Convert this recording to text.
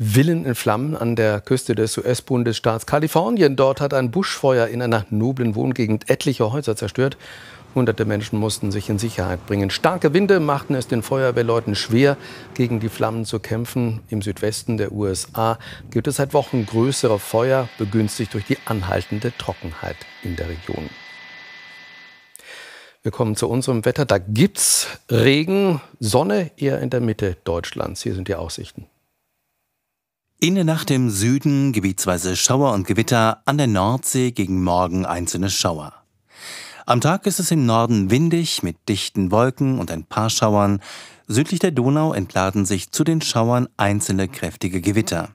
Villen in Flammen an der Küste des US-Bundesstaats Kalifornien. Dort hat ein Buschfeuer in einer noblen Wohngegend etliche Häuser zerstört. Hunderte Menschen mussten sich in Sicherheit bringen. Starke Winde machten es den Feuerwehrleuten schwer, gegen die Flammen zu kämpfen. Im Südwesten der USA gibt es seit Wochen größere Feuer, begünstigt durch die anhaltende Trockenheit in der Region. Wir kommen zu unserem Wetter. Da gibt's Regen, Sonne eher in der Mitte Deutschlands. Hier sind die Aussichten. In der Nacht im Süden gebietsweise Schauer und Gewitter, an der Nordsee gegen Morgen einzelne Schauer. Am Tag ist es im Norden windig mit dichten Wolken und ein paar Schauern. Südlich der Donau entladen sich zu den Schauern einzelne kräftige Gewitter.